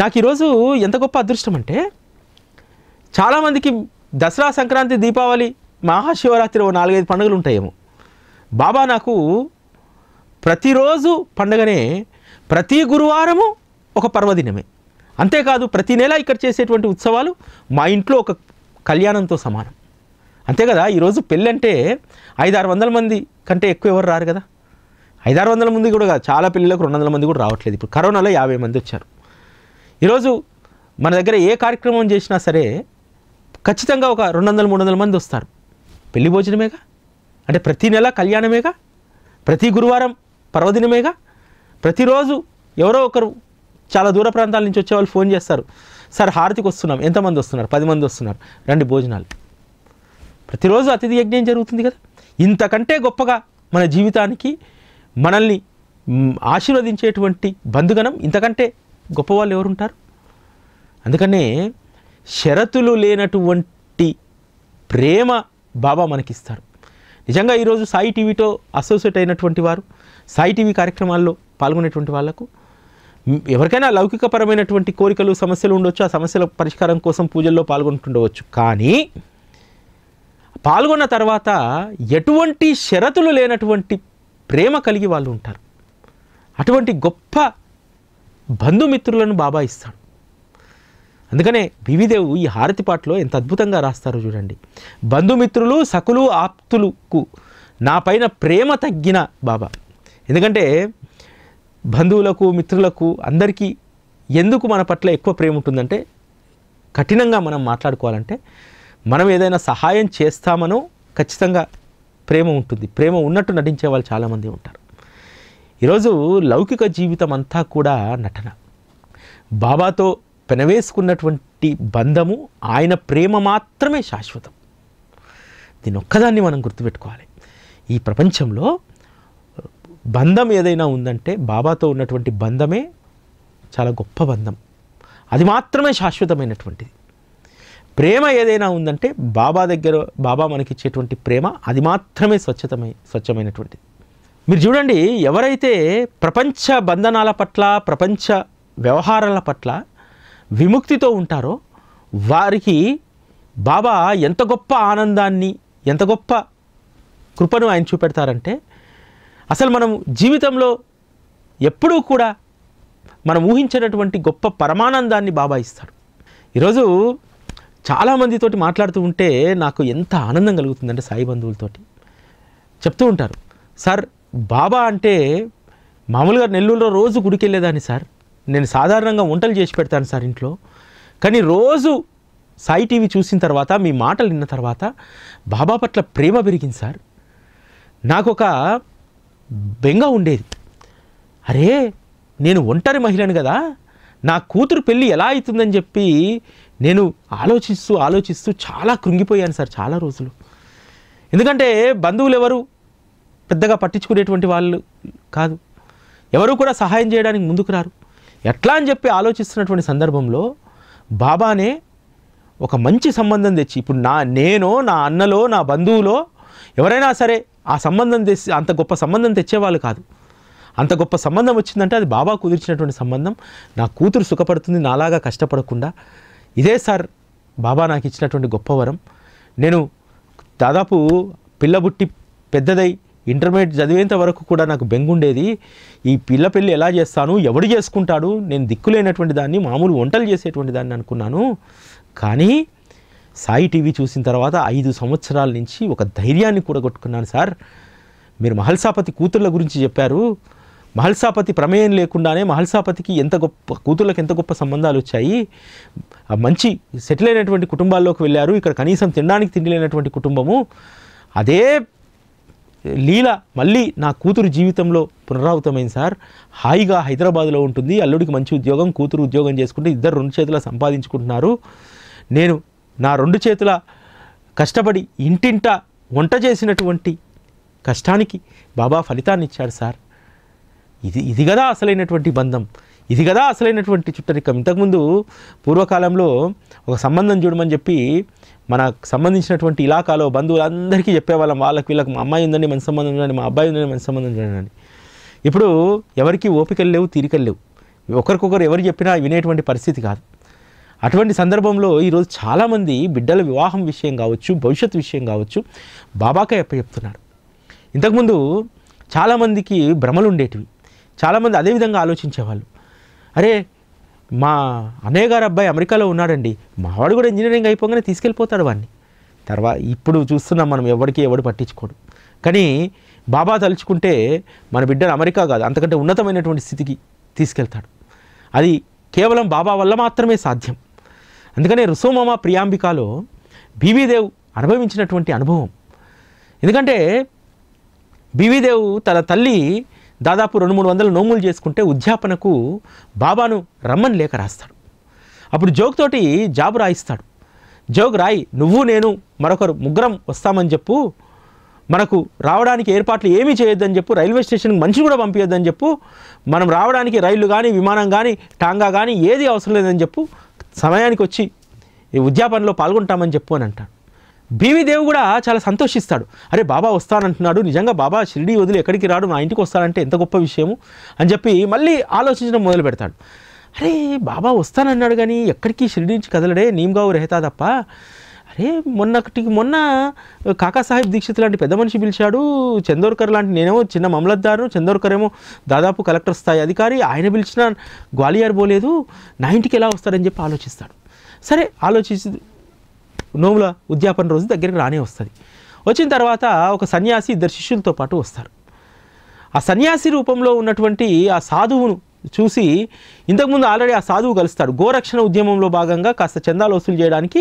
నాకు ఈరోజు ఎంత గొప్ప అదృష్టం అంటే చాలామందికి దసరా సంక్రాంతి దీపావళి మహాశివరాత్రి ఓ నాలుగైదు పండుగలు ఉంటాయేమో బాబా నాకు ప్రతిరోజు పండగనే ప్రతి గురువారము ఒక పర్వదినమే అంతేకాదు ప్రతి నెల ఇక్కడ చేసేటువంటి ఉత్సవాలు మా ఇంట్లో ఒక కళ్యాణంతో సమానం అంతే కదా ఈరోజు పెళ్ళి అంటే ఐదారు వందల మంది కంటే ఎక్కువ ఎవరు రారు కదా ఐదారు వందల మంది కూడా చాలా పెళ్ళిళ్ళకు రెండు వందల మంది కూడా రావట్లేదు ఇప్పుడు కరోనాలో యాభై మంది వచ్చారు ఈరోజు మన దగ్గర ఏ కార్యక్రమం చేసినా సరే ఖచ్చితంగా ఒక రెండు వందల మూడు వందల మంది వస్తారు పెళ్లి భోజనమేగా అంటే ప్రతి నెల కళ్యాణమేగా ప్రతి గురువారం పర్వదినమేగా ప్రతిరోజు ఎవరో ఒకరు చాలా దూర ప్రాంతాల నుంచి వచ్చే వాళ్ళు ఫోన్ చేస్తారు సార్ హారతికి వస్తున్నాం ఎంతమంది వస్తున్నారు పది మంది వస్తున్నారు రెండు భోజనాలు ప్రతిరోజు అతిథి యజ్ఞం జరుగుతుంది కదా ఇంతకంటే గొప్పగా మన జీవితానికి మనల్ని ఆశీర్వదించేటువంటి బంధుగణం ఇంతకంటే గొప్పవాళ్ళు ఎవరుంటారు అందుకనే షరతులు లేనటువంటి ప్రేమ బాబా మనకిస్తారు నిజంగా ఈరోజు సాయి టీవీతో అసోసియేట్ అయినటువంటి వారు సాయి టీవీ కార్యక్రమాల్లో పాల్గొనేటువంటి వాళ్లకు ఎవరికైనా లౌకికపరమైనటువంటి కోరికలు సమస్యలు ఉండొచ్చు ఆ సమస్యల పరిష్కారం కోసం పూజల్లో పాల్గొంటుండవచ్చు కానీ పాల్గొన్న తర్వాత ఎటువంటి షరతులు లేనటువంటి ప్రేమ కలిగి వాళ్ళు ఉంటారు అటువంటి గొప్ప బంధుమిత్రులను బాబా ఇస్తాడు అందుకనే వివిదేవు ఈ హారతి పాటలో ఎంత అద్భుతంగా రాస్తారు చూడండి బంధుమిత్రులు సకులు ఆప్తులకు నా పైన ప్రేమ తగ్గిన బాబా ఎందుకంటే బంధువులకు మిత్రులకు అందరికీ ఎందుకు మన పట్ల ఎక్కువ ప్రేమ ఉంటుందంటే కఠినంగా మనం మాట్లాడుకోవాలంటే మనం ఏదైనా సహాయం చేస్తామనో ఖచ్చితంగా ప్రేమ ఉంటుంది ప్రేమ ఉన్నట్టు నటించే వాళ్ళు చాలామంది ఉంటారు ఈరోజు లౌకిక జీవితం అంతా కూడా నటన బాబాతో పెనవేసుకున్నటువంటి బంధము ఆయన ప్రేమ మాత్రమే శాశ్వతం దీని ఒక్కదాన్ని మనం గుర్తుపెట్టుకోవాలి ఈ ప్రపంచంలో బంధం ఏదైనా ఉందంటే బాబాతో ఉన్నటువంటి బంధమే చాలా గొప్ప బంధం అది మాత్రమే శాశ్వతమైనటువంటిది ప్రేమ ఏదైనా ఉందంటే బాబా దగ్గర బాబా మనకిచ్చేటువంటి ప్రేమ అది మాత్రమే స్వచ్ఛతమై స్వచ్ఛమైనటువంటిది మీరు చూడండి ఎవరైతే ప్రపంచ బంధనాల పట్ల ప్రపంచ వ్యవహారాల పట్ల విముక్తితో ఉంటారో వారికి బాబా ఎంత గొప్ప ఆనందాన్ని ఎంత గొప్ప కృపను ఆయన చూపెడతారంటే అసలు మనం జీవితంలో ఎప్పుడూ కూడా మనం ఊహించినటువంటి గొప్ప పరమానందాన్ని బాబా ఇస్తాడు ఈరోజు చాలామందితోటి మాట్లాడుతూ ఉంటే నాకు ఎంత ఆనందం కలుగుతుందంటే సాయి బంధువులతోటి చెప్తూ ఉంటారు సార్ బాబా అంటే మామూలుగా నెల్లూరులో రోజు గుడికి వెళ్ళేదాన్ని సార్ నేను సాధారణంగా వంటలు చేసి పెడతాను సార్ ఇంట్లో కానీ రోజు సాయి టీవీ చూసిన తర్వాత మీ మాటలు విన్న తర్వాత బాబా పట్ల ప్రేమ పెరిగింది సార్ నాకు ఒక బెంగ ఉండేది అరే నేను ఒంటరి మహిళను కదా నా కూతురు పెళ్ళి ఎలా అవుతుందని చెప్పి నేను ఆలోచిస్తూ ఆలోచిస్తూ చాలా కృంగిపోయాను సార్ చాలా రోజులు ఎందుకంటే బంధువులు ఎవరు పెద్దగా పట్టించుకునేటువంటి వాళ్ళు కాదు ఎవరు కూడా సహాయం చేయడానికి ముందుకు రారు ఎట్లా అని చెప్పి ఆలోచిస్తున్నటువంటి సందర్భంలో బాబానే ఒక మంచి సంబంధం తెచ్చి ఇప్పుడు నా నేను నా అన్నలో నా బంధువులో ఎవరైనా సరే ఆ సంబంధం తెచ్చి అంత గొప్ప సంబంధం తెచ్చేవాళ్ళు కాదు అంత గొప్ప సంబంధం వచ్చిందంటే అది బాబా కుదిర్చినటువంటి సంబంధం నా కూతురు సుఖపడుతుంది నాలాగా కష్టపడకుండా ఇదే సార్ బాబా నాకు ఇచ్చినటువంటి గొప్ప వరం నేను దాదాపు పిల్లబుట్టి పెద్దదై ఇంటర్మీడియట్ చదివేంత వరకు కూడా నాకు బెంగుండేది ఈ పిల్ల పెళ్ళి ఎలా చేస్తాను ఎవడు చేసుకుంటాడు నేను దిక్కులేనటువంటి దాన్ని మామూలు వంటలు చేసేటువంటి దాన్ని అనుకున్నాను కానీ సాయి టీవీ చూసిన తర్వాత ఐదు సంవత్సరాల నుంచి ఒక ధైర్యాన్ని కూడగొట్టుకున్నాను సార్ మీరు మహల్సాపతి కూతుర్ల గురించి చెప్పారు మహల్సాపతి ప్రమేయం లేకుండానే మహల్సాపతికి ఎంత గొప్ప కూతుర్లకు ఎంత గొప్ప సంబంధాలు వచ్చాయి మంచి సెటిల్ అయినటువంటి కుటుంబాల్లోకి వెళ్ళారు ఇక్కడ కనీసం తినడానికి తిండి లేనటువంటి కుటుంబము అదే లీల మళ్ళీ నా కూతురు జీవితంలో పునరావృతమైంది సార్ హాయిగా హైదరాబాద్లో ఉంటుంది అల్లుడికి మంచి ఉద్యోగం కూతురు ఉద్యోగం చేసుకుంటే ఇద్దరు రెండు చేతుల సంపాదించుకుంటున్నారు నేను నా రెండు చేతుల కష్టపడి ఇంటింట వంట చేసినటువంటి కష్టానికి బాబా ఫలితాన్ని ఇచ్చాడు సార్ ఇది ఇది కదా అసలైనటువంటి బంధం ఇది కదా అసలైనటువంటి చుట్టరికం ఇంతకుముందు పూర్వకాలంలో ఒక సంబంధం చూడమని చెప్పి మనకు సంబంధించినటువంటి ఇలాకాలో బంధువులందరికీ చెప్పేవాళ్ళం వాళ్ళకి వీళ్ళకి మా అమ్మాయి ఉందని మంచి సంబంధం చూడండి మా అబ్బాయి ఉందని మంచి సంబంధం చూడండి ఇప్పుడు ఎవరికి ఓపికలు లేవు తీరికలు లేవు ఒకరికొకరు ఎవరు చెప్పినా వినేటువంటి పరిస్థితి కాదు అటువంటి సందర్భంలో ఈరోజు చాలామంది బిడ్డల వివాహం విషయం కావచ్చు భవిష్యత్ విషయం కావచ్చు బాబాకే చెప్తున్నారు ఇంతకుముందు చాలామందికి భ్రమలు ఉండేటివి చాలామంది అదేవిధంగా ఆలోచించేవాళ్ళు అరే మా అన్నయ్య గారు అబ్బాయి అమెరికాలో ఉన్నాడండి మావాడు కూడా ఇంజనీరింగ్ అయిపోగానే తీసుకెళ్ళిపోతాడు వాడిని తర్వాత ఇప్పుడు చూస్తున్నాం మనం ఎవరికి ఎవడు పట్టించుకోడు కానీ బాబా తలుచుకుంటే మన బిడ్డను అమెరికా కాదు అంతకంటే ఉన్నతమైనటువంటి స్థితికి తీసుకెళ్తాడు అది కేవలం బాబా వల్ల మాత్రమే సాధ్యం అందుకనే రుసోమమ ప్రియాంబికాలో బీవీదేవ్ అనుభవించినటువంటి అనుభవం ఎందుకంటే బీవీదేవ్ తన తల్లి దాదాపు రెండు మూడు వందల నోములు చేసుకుంటే ఉద్యాపనకు బాబాను రమ్మని లేఖ రాస్తాడు అప్పుడు జోక్ తోటి జాబు రాయిస్తాడు జోగ్ రాయి నువ్వు నేను మరొకరు ముగ్గురం వస్తామని చెప్పు మనకు రావడానికి ఏర్పాట్లు ఏమీ చేయొద్దని చెప్పు రైల్వే స్టేషన్కి మనిషిని కూడా పంపించొద్దని చెప్పు మనం రావడానికి రైలు కానీ విమానం కానీ టాంగా కానీ ఏది అవసరం లేదని చెప్పు సమయానికి వచ్చి ఈ ఉద్యాపనలో పాల్గొంటామని చెప్పు అని అంటాడు బీవీదేవి కూడా చాలా సంతోషిస్తాడు అరే బాబా వస్తానంటున్నాడు నిజంగా బాబా షిరిడి వదిలి ఎక్కడికి రాడు నా ఇంటికి వస్తానంటే ఎంత గొప్ప విషయము అని చెప్పి మళ్ళీ ఆలోచించడం మొదలు పెడతాడు అరే బాబా వస్తానన్నాడు కానీ ఎక్కడికి షిరిడి నుంచి కదలడే నీమ్గావు రహితా తప్ప అరే మొన్నటికి మొన్న కాకాసాహెబ్ దీక్షిత్ లాంటి పెద్ద మనిషి పిలిచాడు చందోర్కర్ లాంటి నేనేమో చిన్న మమలద్దారు చందోర్కర్ ఏమో దాదాపు కలెక్టర్ స్థాయి అధికారి ఆయన పిలిచిన గ్వాలియర్ పోలేదు నా ఇంటికి ఎలా వస్తారని చెప్పి ఆలోచిస్తాడు సరే ఆలోచించి నోముల ఉద్యాపన రోజు దగ్గరికి రానే వస్తుంది వచ్చిన తర్వాత ఒక సన్యాసి ఇద్దరు శిష్యులతో పాటు వస్తారు ఆ సన్యాసి రూపంలో ఉన్నటువంటి ఆ సాధువును చూసి ఇంతకుముందు ఆల్రెడీ ఆ సాధువు కలుస్తాడు గోరక్షణ ఉద్యమంలో భాగంగా కాస్త చందాలు వసూలు చేయడానికి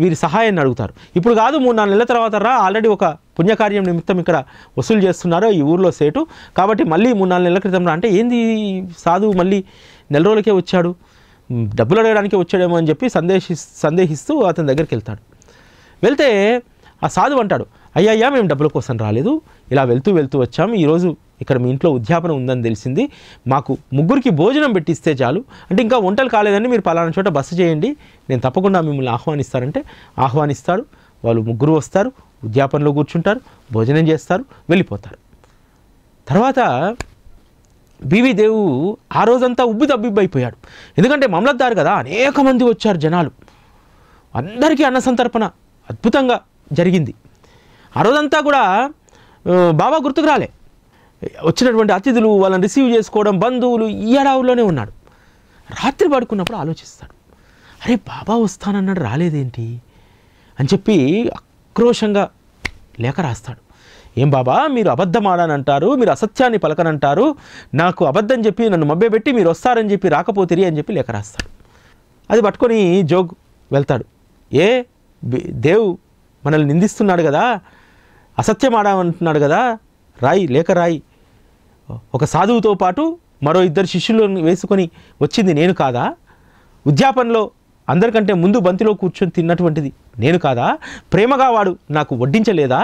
వీరి సహాయాన్ని అడుగుతారు ఇప్పుడు కాదు మూడు నాలుగు నెలల తర్వాత రా ఆల్రెడీ ఒక పుణ్యకార్యం నిమిత్తం ఇక్కడ వసూలు చేస్తున్నారు ఈ ఊర్లో సేటు కాబట్టి మళ్ళీ మూడు నాలుగు నెలల క్రితం అంటే ఏంది సాధువు మళ్ళీ నెల రోజులకే వచ్చాడు డబ్బులు అడగడానికి వచ్చాడేమో అని చెప్పి సందేశి సందేహిస్తూ అతని దగ్గరికి వెళ్తాడు వెళ్తే ఆ సాధువు అంటాడు అయ్యా మేము డబ్బుల కోసం రాలేదు ఇలా వెళ్తూ వెళ్తూ వచ్చాం ఈరోజు ఇక్కడ మీ ఇంట్లో ఉద్యాపన ఉందని తెలిసింది మాకు ముగ్గురికి భోజనం పెట్టిస్తే చాలు అంటే ఇంకా వంటలు కాలేదని మీరు పలానా చోట బస్సు చేయండి నేను తప్పకుండా మిమ్మల్ని ఆహ్వానిస్తారంటే ఆహ్వానిస్తాడు వాళ్ళు ముగ్గురు వస్తారు ఉద్యాపనలో కూర్చుంటారు భోజనం చేస్తారు వెళ్ళిపోతారు తర్వాత బీవీ దేవు ఆ రోజంతా ఉబ్బి తబ్బిబ్బైపోయాడు ఎందుకంటే మమలద్దారు కదా అనేక మంది వచ్చారు జనాలు అందరికీ అన్న సంతర్పణ అద్భుతంగా జరిగింది ఆ రోజంతా కూడా బాబా గుర్తుకు రాలే వచ్చినటువంటి అతిథులు వాళ్ళని రిసీవ్ చేసుకోవడం బంధువులు ఈ అడావుల్లోనే ఉన్నాడు రాత్రి పడుకున్నప్పుడు ఆలోచిస్తాడు అరే బాబా వస్తానన్నాడు రాలేదేంటి అని చెప్పి ఆక్రోషంగా లేఖ రాస్తాడు ఏం బాబా మీరు అబద్ధం అంటారు మీరు అసత్యాన్ని పలకనంటారు నాకు అబద్ధం చెప్పి నన్ను మభ్యపెట్టి మీరు వస్తారని చెప్పి రాకపోతే అని చెప్పి లేఖ రాస్తాడు అది పట్టుకొని జోగ్ వెళ్తాడు ఏ దేవ్ మనల్ని నిందిస్తున్నాడు కదా అసత్యం ఆడామంటున్నాడు కదా రాయి లేఖ రాయి ఒక సాధువుతో పాటు మరో ఇద్దరు శిష్యులను వేసుకొని వచ్చింది నేను కాదా ఉద్యాపనలో అందరికంటే ముందు బంతిలో కూర్చొని తిన్నటువంటిది నేను కాదా ప్రేమగా వాడు నాకు వడ్డించలేదా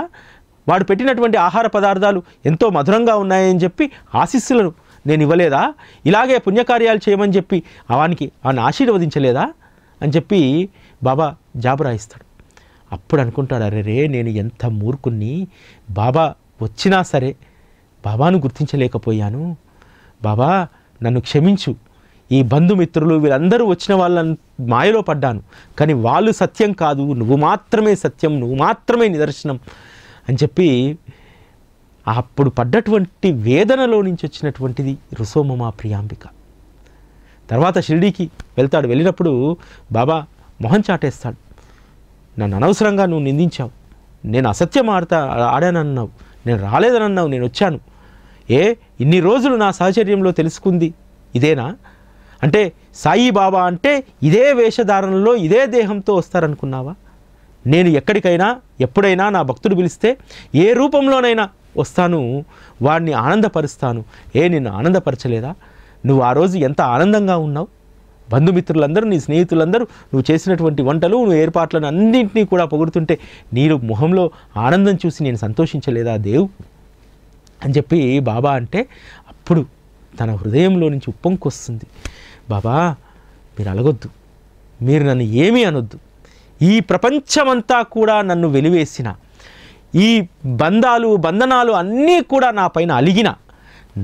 వాడు పెట్టినటువంటి ఆహార పదార్థాలు ఎంతో మధురంగా ఉన్నాయని చెప్పి ఆశీస్సులను నేను ఇవ్వలేదా ఇలాగే పుణ్యకార్యాలు చేయమని చెప్పి వానికి వాడిని ఆశీర్వదించలేదా అని చెప్పి బాబా జాబు రాయిస్తాడు అప్పుడు అనుకుంటాడు అరే రే నేను ఎంత మూర్ఖుణ్ణి బాబా వచ్చినా సరే బాబాను గుర్తించలేకపోయాను బాబా నన్ను క్షమించు ఈ బంధుమిత్రులు వీళ్ళందరూ వచ్చిన వాళ్ళని మాయలో పడ్డాను కానీ వాళ్ళు సత్యం కాదు నువ్వు మాత్రమే సత్యం నువ్వు మాత్రమే నిదర్శనం అని చెప్పి అప్పుడు పడ్డటువంటి వేదనలో నుంచి వచ్చినటువంటిది రుసోమమా ప్రియాంబిక తర్వాత షిరిడీకి వెళ్తాడు వెళ్ళినప్పుడు బాబా మొహం చాటేస్తాడు నన్ను అనవసరంగా నువ్వు నిందించావు నేను అసత్యం ఆడతా ఆడానన్నావు నేను రాలేదనన్నావు నేను వచ్చాను ఏ ఇన్ని రోజులు నా సాహచర్యంలో తెలుసుకుంది ఇదేనా అంటే సాయి బాబా అంటే ఇదే వేషధారణలో ఇదే దేహంతో వస్తారనుకున్నావా నేను ఎక్కడికైనా ఎప్పుడైనా నా భక్తుడు పిలిస్తే ఏ రూపంలోనైనా వస్తాను వాడిని ఆనందపరుస్తాను ఏ నిన్ను ఆనందపరచలేదా నువ్వు ఆ రోజు ఎంత ఆనందంగా ఉన్నావు బంధుమిత్రులందరూ నీ స్నేహితులందరూ నువ్వు చేసినటువంటి వంటలు నువ్వు ఏర్పాట్లను అన్నింటినీ కూడా పొగుడుతుంటే నీరు మొహంలో ఆనందం చూసి నేను సంతోషించలేదా దేవు అని చెప్పి బాబా అంటే అప్పుడు తన హృదయంలో నుంచి ఉప్పొంకొస్తుంది బాబా మీరు అలగొద్దు మీరు నన్ను ఏమీ అనొద్దు ఈ ప్రపంచమంతా కూడా నన్ను వెలివేసిన ఈ బంధాలు బంధనాలు అన్నీ కూడా నా పైన అలిగిన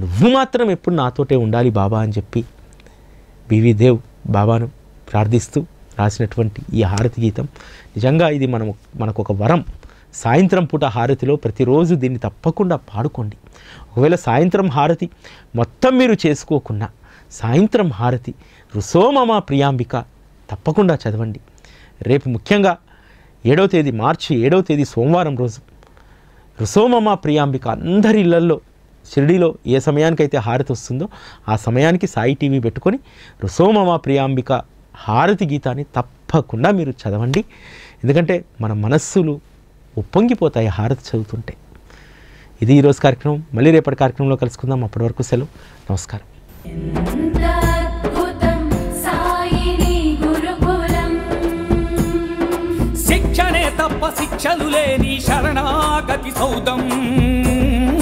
నువ్వు మాత్రం ఎప్పుడు నాతోటే ఉండాలి బాబా అని చెప్పి బివి దేవ్ బాబాను ప్రార్థిస్తూ రాసినటువంటి ఈ హారతి గీతం నిజంగా ఇది మనం మనకు ఒక వరం సాయంత్రం పూట హారతిలో ప్రతిరోజు దీన్ని తప్పకుండా పాడుకోండి ఒకవేళ సాయంత్రం హారతి మొత్తం మీరు చేసుకోకుండా సాయంత్రం హారతి రుసోమమా ప్రియాంబిక తప్పకుండా చదవండి రేపు ముఖ్యంగా ఏడవ తేదీ మార్చి ఏడవ తేదీ సోమవారం రోజు రుసోమమ్మ ప్రియాంబిక అందరి ఇళ్లలో షిరిడీలో ఏ సమయానికైతే హారతి వస్తుందో ఆ సమయానికి సాయి టీవీ పెట్టుకొని రుసోమమ్మ ప్రియాంబిక హారతి గీతాన్ని తప్పకుండా మీరు చదవండి ఎందుకంటే మన మనస్సులు ఉప్పొంగిపోతాయి హారతి చదువుతుంటే ఇది ఈరోజు కార్యక్రమం మళ్ళీ రేపటి కార్యక్రమంలో కలుసుకుందాం అప్పటి వరకు సెలవు నమస్కారం శిక్షలు లేని శరణాగతి సౌదం